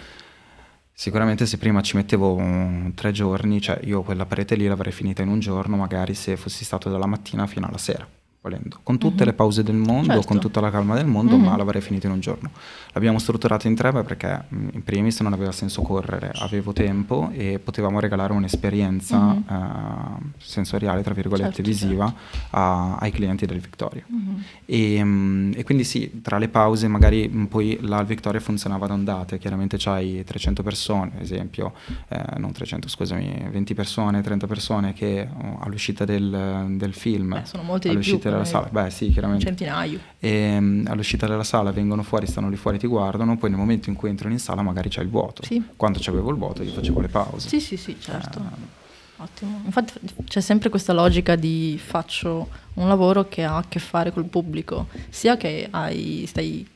Sicuramente se prima ci mettevo un, tre giorni, cioè io quella parete lì l'avrei finita in un giorno, magari se fossi stato dalla mattina fino alla sera volendo, con tutte mm-hmm. le mhm. pause del mondo, certo. con tutta la calma del mondo, mm-hmm. ma mhm. l'avrei finito in un giorno. L'abbiamo strutturato in tre perché mm, in primis non aveva senso correre, avevo tempo e potevamo regalare un'esperienza mm-hmm. uh, sensoriale, tra virgolette, certo, visiva certo. A, ai clienti del Victoria. Mhm. E, um, e, quindi sì, tra le pause magari mm, poi la Victoria funzionava ad ondate, chiaramente c'hai 300 persone, ad esempio, eh, non 300, scusami, 20 persone, 30 persone che all'uscita del, del film, Beh, sono molti all'uscita dalla sala, beh sì, chiaramente. Centinaio. E, ehm, all'uscita dalla sala vengono fuori, stanno lì fuori, ti guardano, poi nel momento in cui entrano in sala magari c'è il vuoto. Sì. Quando c'avevo il vuoto io facevo le pause. Sì, sì, sì, certo. Eh, Ottimo. Infatti c'è sempre questa logica di faccio un lavoro che ha a che fare col pubblico, sia che hai, stai,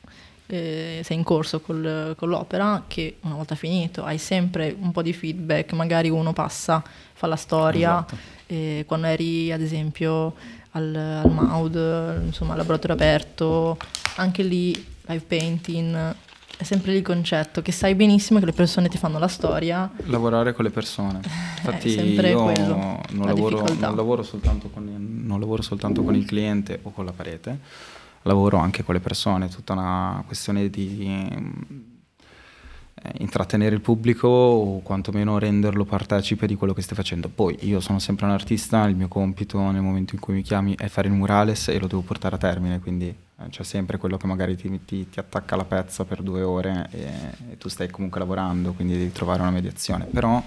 eh, sei in corso col, con l'opera, che una volta finito hai sempre un po' di feedback, magari uno passa, fa la storia, esatto. Eh, quando eri ad esempio al, al MAUD, insomma al laboratorio aperto, anche lì live painting, è sempre lì il concetto che sai benissimo che le persone ti fanno la storia. Lavorare con le persone. Eh, Infatti io quello, non, la lavoro, non, lavoro il, non, lavoro, soltanto con il, cliente o con la parete, lavoro anche con le persone, è tutta una questione di eh, intrattenere il pubblico o quantomeno renderlo partecipe di quello che stai facendo. Poi io sono sempre un artista, il mio compito nel momento in cui mi chiami è fare il murales e lo devo portare a termine, quindi eh, c'è sempre quello che magari ti, ti, ti attacca la pezza per due ore e, e, tu stai comunque lavorando, quindi devi trovare una mediazione, però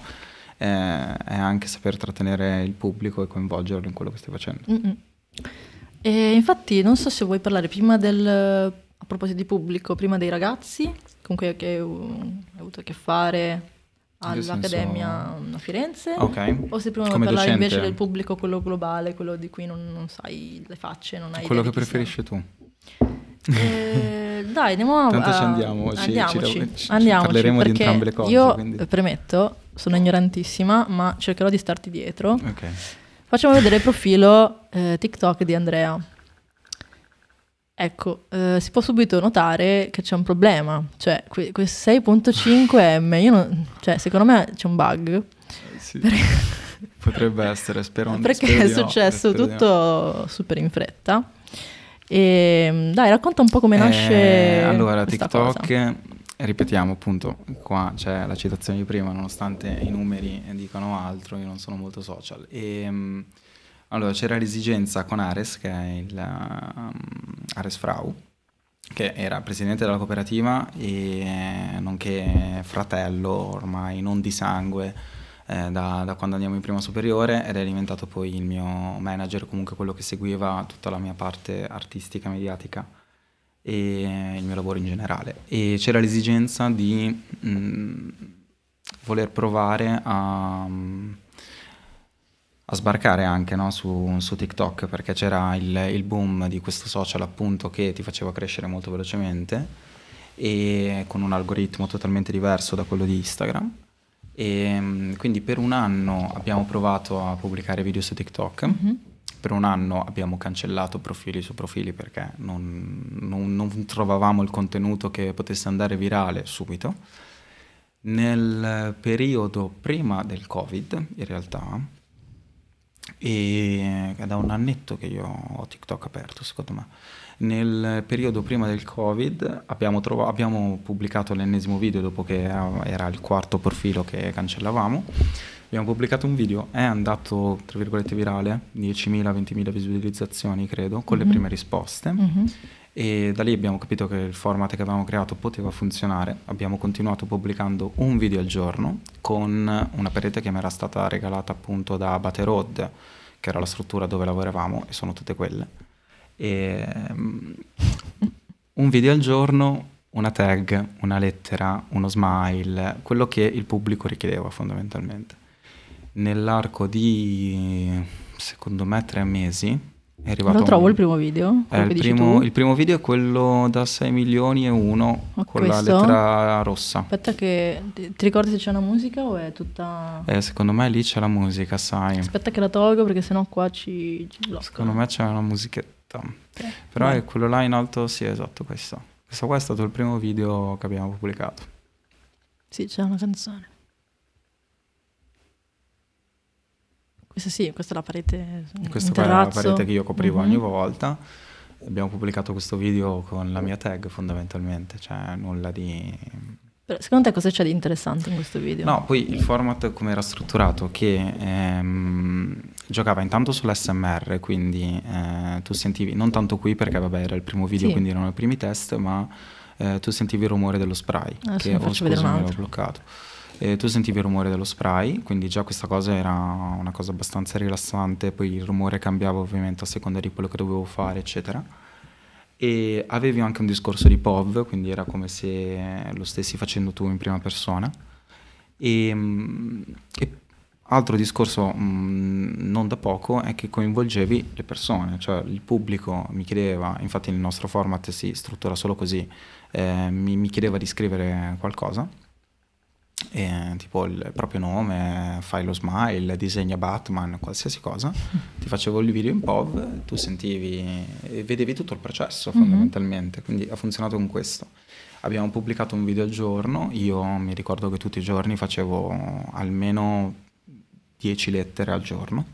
eh, è anche saper trattenere il pubblico e coinvolgerlo in quello che stai facendo. infatti non so se vuoi parlare prima del a proposito di pubblico, prima dei ragazzi, con cui hai avuto a che fare all'Accademia senso... a Firenze, okay. o se prima Come parlare invece del pubblico, quello globale, quello di cui non, non sai le facce, non hai... Quello che preferisci tu. Eh, dai, andiamo Tanto ci andiamo, uh, ci, andiamoci, ci, andiamoci, parleremo di entrambe le cose. Io quindi. premetto, sono ignorantissima, ma cercherò di starti dietro. Okay. Facciamo vedere il profilo eh, TikTok di Andrea. Ecco, eh, si può subito notare che c'è un problema, cioè questo que 6.5M, non, cioè, secondo me c'è un bug. Eh, sì, perché... Potrebbe essere, spero. Perché spero è successo no, tutto super in fretta. E, ehm, dai, racconta un po' come eh, nasce. Eh, allora, TikTok, cosa. ripetiamo appunto, qua c'è la citazione di prima, nonostante i numeri dicano altro, io non sono molto social. E, ehm, allora, c'era l'esigenza con Ares, che è il um, Ares Frau, che era presidente della cooperativa e eh, nonché fratello ormai non di sangue eh, da, da, quando andiamo in prima superiore ed è diventato poi il mio manager, comunque quello che seguiva tutta la mia parte artistica, mediatica e eh, il mio lavoro in generale. E c'era l'esigenza di mh, mm, voler provare a... Um, a sbarcare anche no? su, su, TikTok perché c'era il, il, boom di questo social appunto che ti faceva crescere molto velocemente e con un algoritmo totalmente diverso da quello di Instagram e mm, quindi per un anno abbiamo provato a pubblicare video su TikTok mm-hmm. per un anno abbiamo cancellato profili su profili perché non, non, non trovavamo il contenuto che potesse andare virale subito nel periodo prima del covid in realtà e è eh, da un annetto che io ho TikTok aperto secondo me nel periodo prima del covid abbiamo, trovato, abbiamo pubblicato l'ennesimo video dopo che era il quarto profilo che cancellavamo abbiamo pubblicato un video è andato tra virgolette virale 10.000-20.000 visualizzazioni credo con mm-hmm. le mhm. prime risposte mm-hmm e da lì abbiamo capito che il format che avevamo creato poteva funzionare, abbiamo continuato pubblicando un video al giorno con una parete che mi era stata regalata appunto da Baterod, che era la struttura dove lavoravamo e sono tutte quelle. E, um, un video al giorno, una tag, una lettera, uno smile, quello che il pubblico richiedeva fondamentalmente. Nell'arco di, secondo me, tre mesi è arrivato Lo trovo un... il primo video. Eh, il, primo, il, primo, video è quello da 6 milioni e 1 con questo? la lettera rossa. Aspetta che ti ricordi se c'è una musica o è tutta... Eh, secondo me lì c'è la musica, sai. Aspetta che la tolgo perché sennò qua ci, ci blocca. Secondo me c'è una musichetta. Eh, Però beh. è quello là in alto, sì, esatto, questo. Questo qua è stato il primo video che abbiamo pubblicato. Sì, c'è una canzone. Questa sì, questa è la parete. Questa è la parete che io coprivo mm-hmm. ogni mhm. volta. Abbiamo pubblicato questo video con la mia tag fondamentalmente, cioè nulla di... Però secondo te cosa c'è di interessante in questo video? No, poi il format come era strutturato, che ehm, giocava intanto sull'SMR, quindi eh, tu sentivi, non tanto qui perché vabbè era il primo video, sì. quindi erano i primi test, ma eh, tu sentivi il rumore dello spray, Adesso ah, che ho oh, scusami, l'ho bloccato eh, tu sentivi il rumore dello spray, quindi già questa cosa era una cosa abbastanza rilassante, poi il rumore cambiava ovviamente a seconda di quello che dovevo fare, eccetera. E avevi anche un discorso di POV, quindi era come se lo stessi facendo tu in prima persona. E, ehm, e altro discorso mh, mm, non da poco è che coinvolgevi le persone, cioè il pubblico mi chiedeva, infatti il nostro format si struttura solo così, eh, mi, mi chiedeva di scrivere qualcosa e, tipo il proprio nome, fai lo smile, disegna Batman, qualsiasi cosa. Mm. Ti facevo il video in POV, tu sentivi e vedevi tutto il processo mm-hmm. fondamentalmente, mm-hmm. quindi ha funzionato con questo. Abbiamo pubblicato un video al giorno, io mi ricordo che tutti i giorni facevo almeno 10 lettere al giorno.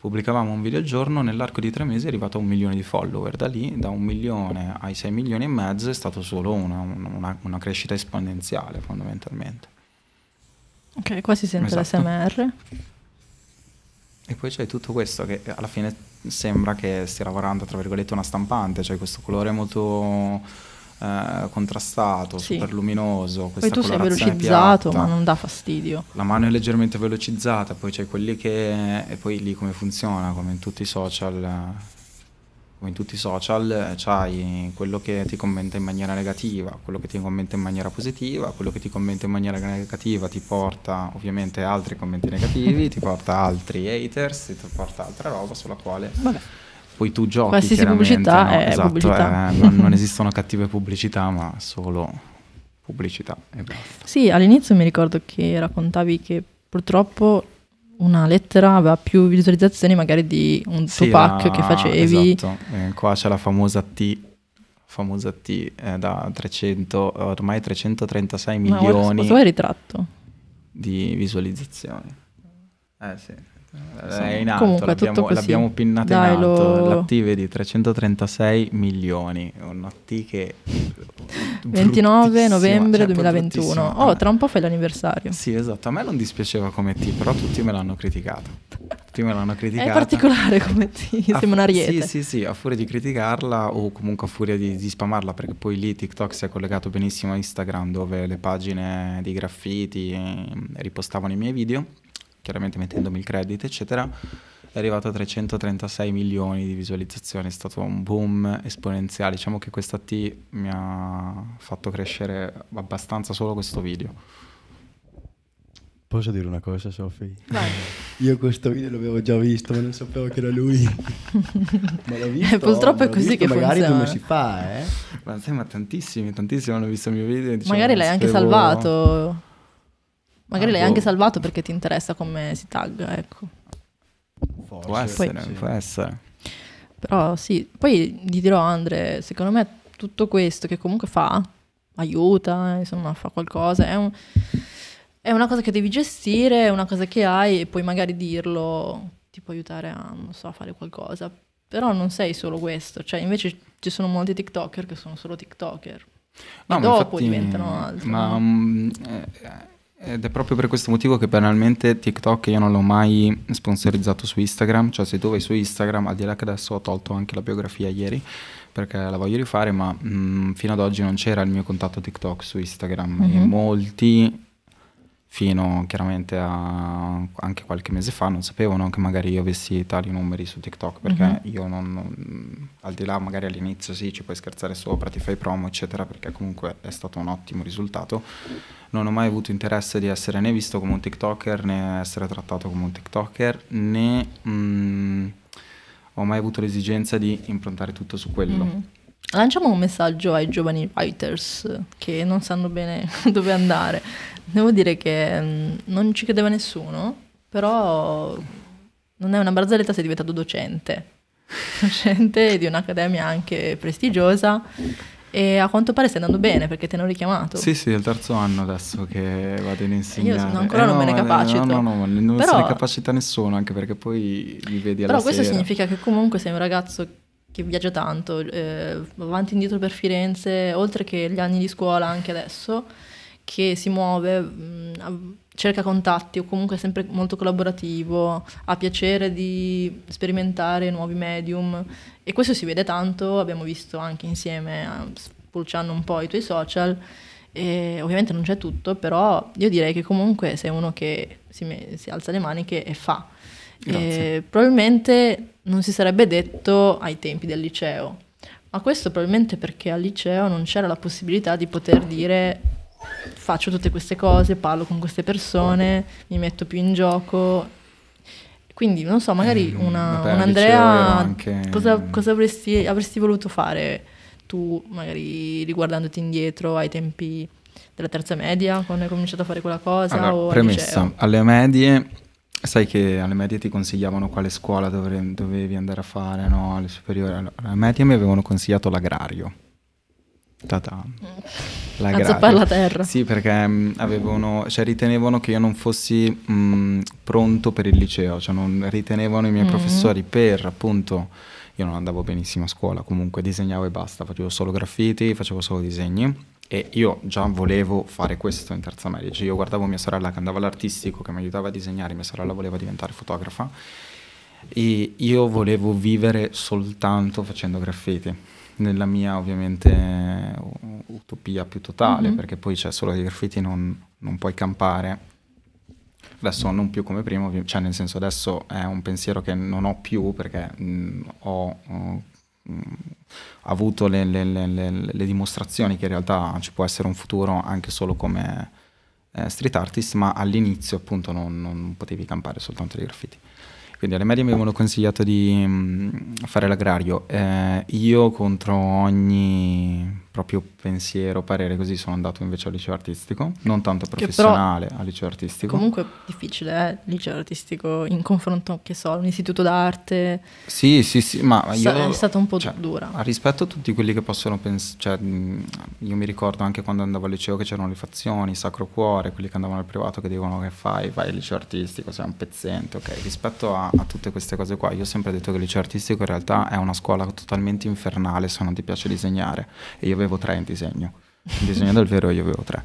Pubblicavamo un video al giorno, nell'arco di tre mesi è arrivato a un milione di follower, da lì da un milione ai 6 milioni e mezzo è stata solo una, una, una crescita esponenziale fondamentalmente. Ok, qua si sente esatto. l'SMR. E poi c'è tutto questo che eh, alla fine sembra che stia lavorando, tra virgolette, una stampante, cioè questo colore molto eh, contrastato, sì. super luminoso. Poi tu sei velocizzato, piatta. ma non dà fastidio. La mano è leggermente velocizzata, poi c'è quelli che... e poi lì come funziona, come in tutti i social eh, come in tutti i social, eh, c'hai quello che ti commenta in maniera negativa, quello che ti commenta in maniera positiva, quello che ti commenta in maniera negativa ti porta ovviamente altri commenti negativi, ti porta altri haters, ti porta altra roba sulla quale... Vabbè. Poi tu giochi. Qualsiasi pubblicità no? è esatto, pubblicità. Eh, non, non esistono cattive pubblicità, ma solo pubblicità e basta. Sì, all'inizio mi ricordo che raccontavi che purtroppo una lettera aveva più visualizzazioni magari di un sì, la, che facevi. Esatto, eh, qua c'è la famosa T, famosa T eh, da 300, ormai 336 milioni. Ma questo è il ritratto? Di visualizzazioni. Eh sì. È in alto, Comunque, l'abbiamo, l'abbiamo pinnata in alto, lo... l'attive di 336 milioni, è una T che 29 novembre 2021. Cioè, oh, tra un po' fai l'anniversario. Sì, esatto. A me non dispiaceva come T, però tutti me l'hanno criticata. Tutti me l'hanno criticata. È particolare come T, a, sembra una riete. Sì, sì, sì, a furia di criticarla o comunque a furia di, di spamarla, perché poi lì TikTok si è collegato benissimo a Instagram, dove le pagine di graffiti ehm, ripostavano i miei video, chiaramente mettendomi il credit, eccetera è arrivato a 336 milioni di visualizzazioni, è stato un boom esponenziale, diciamo che questa T mi ha fatto crescere abbastanza solo questo video. Posso dire una cosa, Sofì? Io questo video l'avevo già visto, ma non sapevo che era lui. ma l'ho visto. Eh, purtroppo è così visto, che magari funziona. Magari come si fa, eh? Ma, sai, ma tantissimi, tantissimi hanno visto il mio video. Diciamo, magari l'hai anche salvato. Magari ah, l'hai boh. anche salvato perché ti interessa come si tagga, ecco. Forse, può essere, sì. può essere. Però sì, poi gli dirò Andre, secondo me tutto questo che comunque fa, aiuta, insomma fa qualcosa, è, un, è una cosa che devi gestire, è una cosa che hai e puoi magari dirlo, ti può aiutare a, so, a fare qualcosa. Però non sei solo questo, cioè invece ci sono molti TikToker che sono solo TikToker. No, e dopo infatti, diventano altri. Ma um, eh, ed è proprio per questo motivo che banalmente TikTok io non l'ho mai sponsorizzato su Instagram, cioè se tu vai su Instagram, al di là che adesso ho tolto anche la biografia ieri, perché la voglio rifare, ma mh, mm, fino ad oggi non c'era il mio contatto TikTok su Instagram mm-hmm. e mhm. molti fino chiaramente a anche qualche mese fa non sapevano che magari io avessi tali numeri su TikTok perché mm-hmm. io non, non, al di là magari all'inizio sì ci puoi scherzare sopra, ti fai promo eccetera perché comunque è stato un ottimo risultato non ho mai avuto interesse di essere né visto come un TikToker né essere trattato come un TikToker né mh, mm, ho mai avuto l'esigenza di improntare tutto su quello mm-hmm lanciamo un messaggio ai giovani writers che non sanno bene dove andare. Devo dire che mm, non ci credeva nessuno, però non è una barzelletta, sei diventato docente. Docente di un'accademia anche prestigiosa e a quanto pare stai andando bene perché te ne ho richiamato. Sì, sì, è il terzo anno adesso che vado in insegnare. Io sono, eh, ancora eh non no, me ne eh, capacito. No, no, no, non però, se ne capacita nessuno, anche perché poi li vedi alla Però questo significa che comunque sei un ragazzo che viaggia tanto, eh, avanti e indietro per Firenze, oltre che gli anni di scuola anche adesso, che si muove, mh, mm, cerca contatti o comunque è sempre molto collaborativo, ha piacere di sperimentare nuovi medium e questo si vede tanto, abbiamo visto anche insieme, eh, spulciando un po' i tuoi social. E ovviamente non c'è tutto, però io direi che comunque sei uno che si, si alza le maniche e fa eh, probabilmente non si sarebbe detto ai tempi del liceo, ma questo probabilmente perché al liceo non c'era la possibilità di poter dire faccio tutte queste cose, parlo con queste persone, mi metto più in gioco. Quindi non so, magari eh, una, vabbè, un Andrea anche... cosa, cosa avresti, avresti voluto fare tu, magari riguardandoti indietro ai tempi della terza media, quando hai cominciato a fare quella cosa? Allora, premessa, al alle medie Sai che alle medie ti consigliavano quale scuola dovre- dovevi andare a fare, no? Alle superiori. Allora, alle medie mi avevano consigliato l'agrario. Tata. ta mm. L'agrario. la terra. Sì, perché mh, mm, avevano, cioè, ritenevano che io non fossi mh, mm, pronto per il liceo, cioè non ritenevano i miei mm. professori per appunto io non andavo benissimo a scuola, comunque disegnavo e basta, facevo solo graffiti, facevo solo disegni e io già volevo fare questo in terza media. Cioè io guardavo mia sorella che andava all'artistico, che mi aiutava a disegnare, mia sorella voleva diventare fotografa e io volevo vivere soltanto facendo graffiti nella mia ovviamente utopia più totale mm-hmm. perché poi c'è cioè, solo dei graffiti non, non, puoi campare adesso non più come prima cioè nel senso adesso è un pensiero che non ho più perché mh, mm, ho, ho uh, mh, avuto le, le, le, le, dimostrazioni che in realtà ci può essere un futuro anche solo come eh, street artist, ma all'inizio appunto non, non, potevi campare soltanto dei graffiti. Quindi alle medie mi avevano consigliato di mh, mm, fare l'agrario. Eh, io contro ogni proprio pensiero, parere, così sono andato invece al liceo artistico, non tanto professionale, al liceo artistico. Comunque difficile, eh, liceo artistico in confronto, che so, un istituto d'arte. Sì, sì, sì, ma io... È stata un po' cioè, dura. Rispetto a tutti quelli che possono pensare, cioè, io mi ricordo anche quando andavo al liceo che c'erano le fazioni, Sacro Cuore, quelli che andavano al privato che dicono che fai, vai al liceo artistico, sei un pezzente, ok? Rispetto a, a tutte queste cose qua, io ho sempre detto che il liceo artistico in realtà è una scuola totalmente infernale se non ti piace disegnare. E io avevo tre in disegno, in disegno del vero io avevo tre.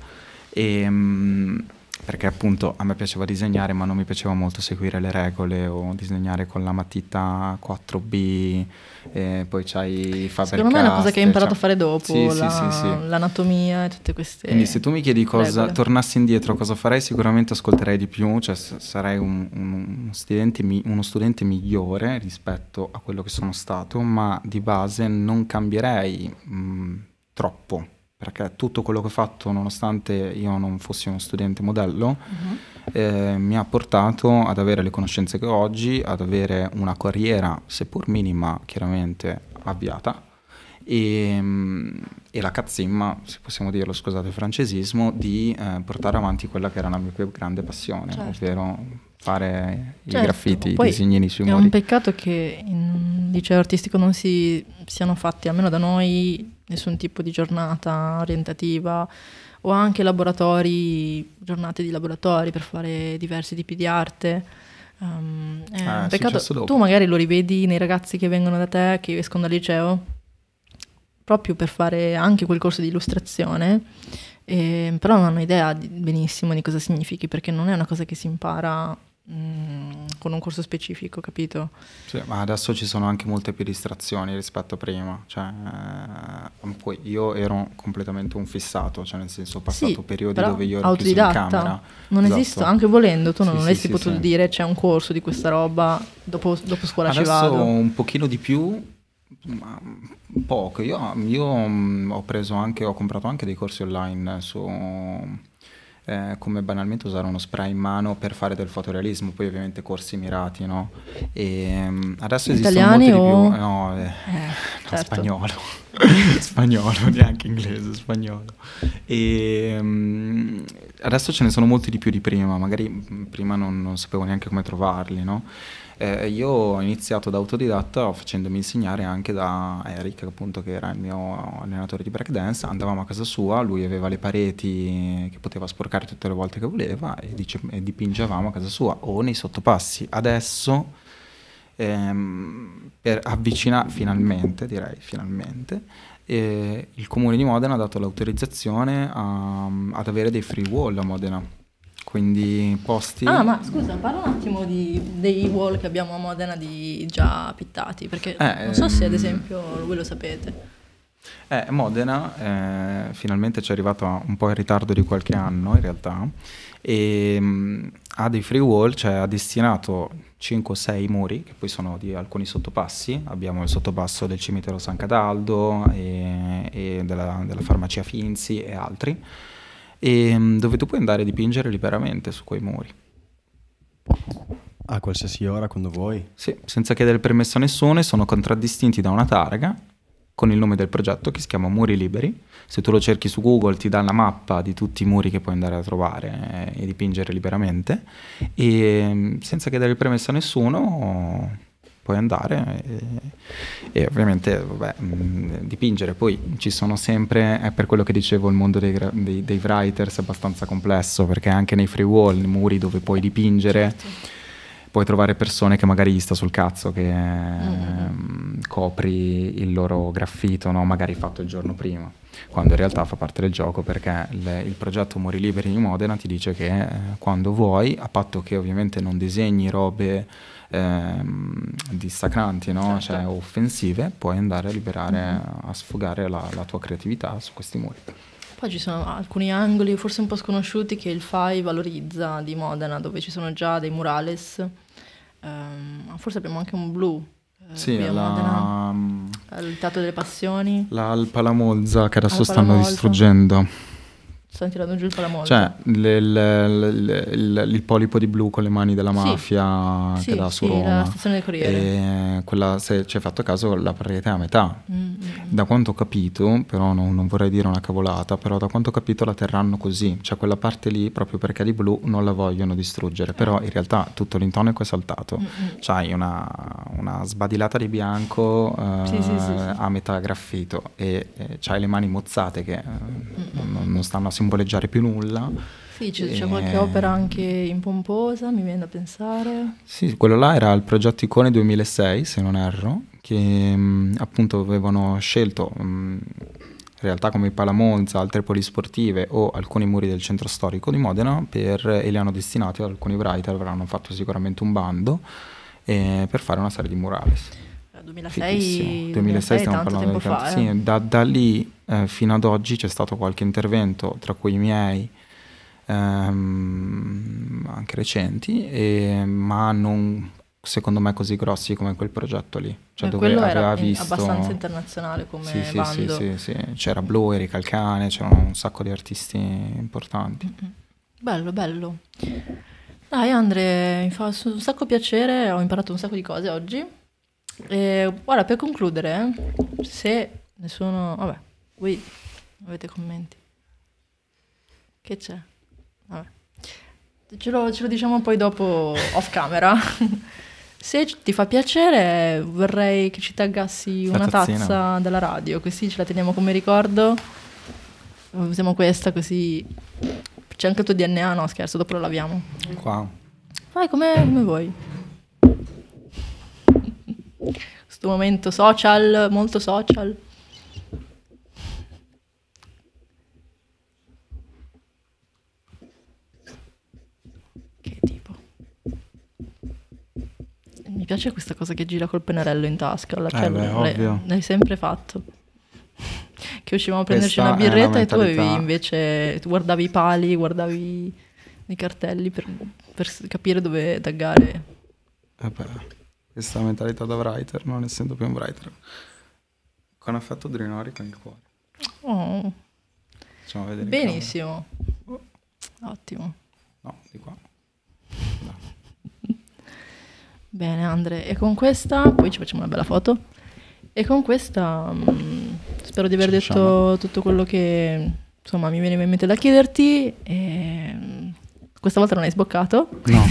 E, ehm, perché appunto a me piaceva disegnare ma non mi piaceva molto seguire le regole o disegnare con la matita 4B e poi c'hai Faber-Castell. Secondo me è una cosa che hai imparato cioè... a fare dopo, sì, la... sì, sì, l'anatomia e tutte queste Quindi se tu mi chiedi cosa, regole. tornassi indietro cosa farei sicuramente ascolterei di più, cioè sarei un, un studente, uno studente migliore rispetto a quello che sono stato, ma di base non cambierei... Mh, troppo, perché tutto quello che ho fatto, nonostante io non fossi uno studente modello, uh-huh. eh, mi ha portato ad avere le conoscenze che ho oggi, ad avere una carriera, seppur minima, chiaramente avviata. E, mm, e, la cazzimma, se possiamo dirlo, scusate il francesismo, di eh, portare avanti quella che era la mia più grande passione, certo. ovvero fare certo, i graffiti, i disegnini sui è muri. È un peccato che in liceo artistico non si siano fatti, almeno da noi, nessun tipo di giornata orientativa o anche laboratori, giornate di laboratori per fare diversi tipi di arte. Um, è ah, un peccato. Tu magari lo rivedi nei ragazzi che vengono da te, che escono dal liceo, proprio per fare anche quel corso di illustrazione, eh, però non hanno idea benissimo di cosa significhi, perché non è una cosa che si impara Mm, con un corso specifico, capito? Sì, ma adesso ci sono anche molte più distrazioni rispetto a prima. Cioè, eh, poi io ero completamente un fissato, cioè nel senso ho passato sì, periodi dove io ero chiuso in camera. Non esatto. esisto, anche volendo, tu non, sì, non avresti potuto dire c'è un corso di questa roba, dopo, dopo scuola adesso ci vado. un pochino di più, ma poco. Io, io mm, ho preso anche, ho comprato anche dei corsi online su eh, come banalmente usare uno spray in mano per fare del fotorealismo, poi ovviamente corsi mirati, no? E, um, adesso Italiani esiste o... di più, eh, no, eh, eh, no certo. spagnolo, spagnolo, neanche inglese, spagnolo. E, ehm, adesso ce ne sono molti di più di prima, magari prima non, non sapevo neanche come trovarli, no? Eh, io ho iniziato da autodidatta facendomi insegnare anche da Eric, appunto, che era il mio allenatore di breakdance. Andavamo a casa sua, lui aveva le pareti che poteva sporcare tutte le volte che voleva e, dice, e dipingevamo a casa sua o nei sottopassi. Adesso ehm, per avvicinare finalmente, direi finalmente, eh, il comune di Modena ha dato l'autorizzazione a, ehm, ad avere dei free wall a Modena quindi posti... Ah, ma scusa, parla un attimo di, dei wall che abbiamo a Modena di già pittati, perché eh, non so se ad ehm, esempio voi lo sapete. Eh, Modena eh, finalmente ci è arrivato un po' in ritardo di qualche anno in realtà e mh, mm, ha dei free wall, cioè ha destinato 5 6 muri che poi sono di alcuni sottopassi, abbiamo il sottopasso del cimitero San Cataldo e, e della, della farmacia Finzi e altri e ehm, dove tu puoi andare a dipingere liberamente su quei muri. A qualsiasi ora, quando vuoi? Sì, senza chiedere permesso a nessuno e sono contraddistinti da una targa con il nome del progetto che si chiama Muri Liberi. Se tu lo cerchi su Google ti dà la mappa di tutti i muri che puoi andare a trovare eh, e dipingere liberamente e ehm, senza chiedere permesso a nessuno puoi andare e, e ovviamente vabbè, mm, dipingere. Poi ci sono sempre, è per quello che dicevo, il mondo dei, dei, dei writers è abbastanza complesso perché anche nei free wall, nei muri dove puoi dipingere. Certo puoi trovare persone che magari gli sta sul cazzo che mm-hmm. mm. copri il loro graffito, no? magari fatto il giorno prima, quando in realtà fa parte del gioco perché le, il progetto Mori Liberi di Modena ti dice che eh, quando vuoi, a patto che ovviamente non disegni robe ehm, dissacranti no? certo. cioè, offensive, puoi andare a liberare, mhm. a sfogare la, la tua creatività su questi muri. Poi ci sono alcuni angoli forse un po' sconosciuti che il FAI valorizza di Modena, dove ci sono già dei murales. Um, forse abbiamo anche un blu. Eh, sì, la, Modena, eh, il Teatro delle Passioni. La Alpa La Molza che adesso stanno distruggendo stanno tirando giù il palamolo. Cioè, il, polipo di blu con le mani della mafia sì. che sì, dà su sì, Roma. la stazione del Corriere. E quella, se ci hai fatto caso, la parete è a metà. Mm-hmm. Da quanto ho capito, però non, non, vorrei dire una cavolata, però da quanto ho capito la terranno così. Cioè, quella parte lì, proprio perché è di blu, non la vogliono distruggere. Però ah. in realtà tutto l'intonaco è saltato. Mm-hmm. C'hai una, una, sbadilata di bianco eh, sì, a metà graffito e eh, c'hai le mani mozzate che eh, non, non stanno a simboleggiare più nulla. Sì, c'è, e... qualche opera anche in pomposa, mi viene da pensare. Sì, quello là era il progetto Icone 2006, se non erro, che mh, mm, appunto avevano scelto... Mh, mm, realtà come Palamonza, altre polisportive o alcuni muri del centro storico di Modena per, eh, e li hanno destinati ad alcuni writer, avranno fatto sicuramente un bando eh, per fare una serie di murales. 2006, 2006, 2006 stiamo parlando di tanto, fa, sì, eh. da, da, lì eh, fino ad oggi c'è stato qualche intervento, tra cui i miei, ehm, anche recenti, e, ma non secondo me così grossi come quel progetto lì. Cioè e eh, dove quello aveva era visto... abbastanza internazionale come sì, sì, bando. Sì, sì, sì. C'era Blu, Erika Alcane, c'erano un sacco di artisti importanti. Mm-hmm. Bello, bello. Dai Andre, mi fa un sacco piacere, ho imparato un sacco di cose oggi. E, guarda, per concludere, se nessuno... Vabbè, qui avete commenti. Che c'è? Vabbè. Ce lo, ce lo diciamo poi dopo off camera. Se ti fa piacere, vorrei che ci taggassi una tazza della radio, così ce la teniamo come ricordo. Usiamo questa così. C'è anche il tuo DNA, no scherzo, dopo la laviamo. Qua. Fai come, come vuoi. questo momento social, molto social. Che tipo? Mi piace questa cosa che gira col pennarello in tasca, la eh cioè, beh, l'hai sempre fatto. Che uscivamo a prenderci questa una birretta e tu avevi invece, tu guardavi i pali, guardavi i cartelli per, per capire dove taggare. Vabbè. Eh, questa mentalità da writer, non essendo più un writer. Con affetto Drinori con il cuore. Oh. Facciamo vedere. Benissimo. Oh. Ottimo. No, di qua. No. Bene Andre, e con questa, poi ci facciamo una bella foto, e con questa mh, mm, spero di aver ci detto facciamo. tutto quello che insomma mi veniva in mente da chiederti. E, mm, questa volta non hai sboccato. No.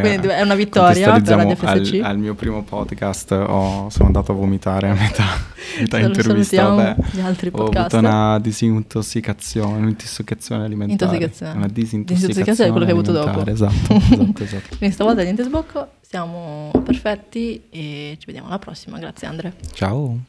Quindi eh, è una vittoria per Radio FSC. Al, al mio primo podcast oh, sono andato a vomitare a metà, metà intervista. Vabbè, gli altri podcast. Ho avuto una disintossicazione, un'intossicazione alimentare. Intossicazione. Una disintossicazione, disintossicazione è quello che hai avuto dopo. Esatto, esatto, esatto. Quindi stavolta niente sbocco, siamo perfetti e ci vediamo alla prossima. Grazie Andre. Ciao.